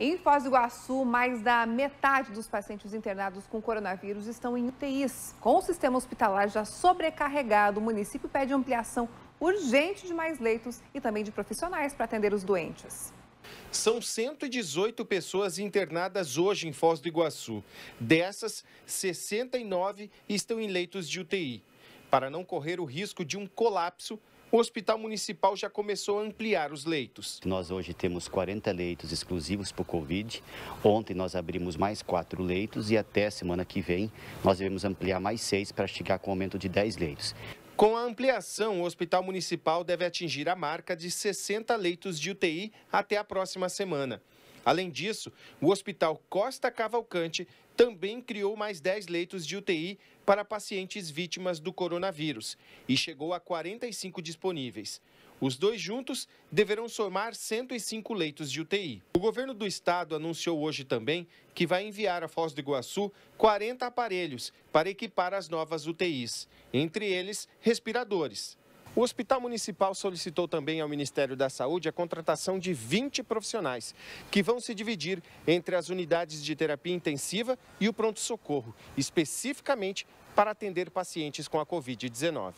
Em Foz do Iguaçu, mais da metade dos pacientes internados com coronavírus estão em UTIs. Com o sistema hospitalar já sobrecarregado, o município pede ampliação urgente de mais leitos e também de profissionais para atender os doentes. São 118 pessoas internadas hoje em Foz do Iguaçu. Dessas, 69 estão em leitos de UTI. Para não correr o risco de um colapso, o Hospital Municipal já começou a ampliar os leitos. Nós hoje temos 40 leitos exclusivos para o Covid. Ontem nós abrimos mais quatro leitos e até semana que vem nós devemos ampliar mais seis para chegar com um aumento de 10 leitos. Com a ampliação, o Hospital Municipal deve atingir a marca de 60 leitos de UTI até a próxima semana. Além disso, o Hospital Costa Cavalcante também criou mais 10 leitos de UTI para pacientes vítimas do coronavírus e chegou a 45 disponíveis. Os dois juntos deverão somar 105 leitos de UTI. O governo do estado anunciou hoje também que vai enviar a Foz do Iguaçu 40 aparelhos para equipar as novas UTIs, entre eles respiradores. O Hospital Municipal solicitou também ao Ministério da Saúde a contratação de 20 profissionais, que vão se dividir entre as unidades de terapia intensiva e o pronto-socorro, especificamente para atender pacientes com a Covid-19.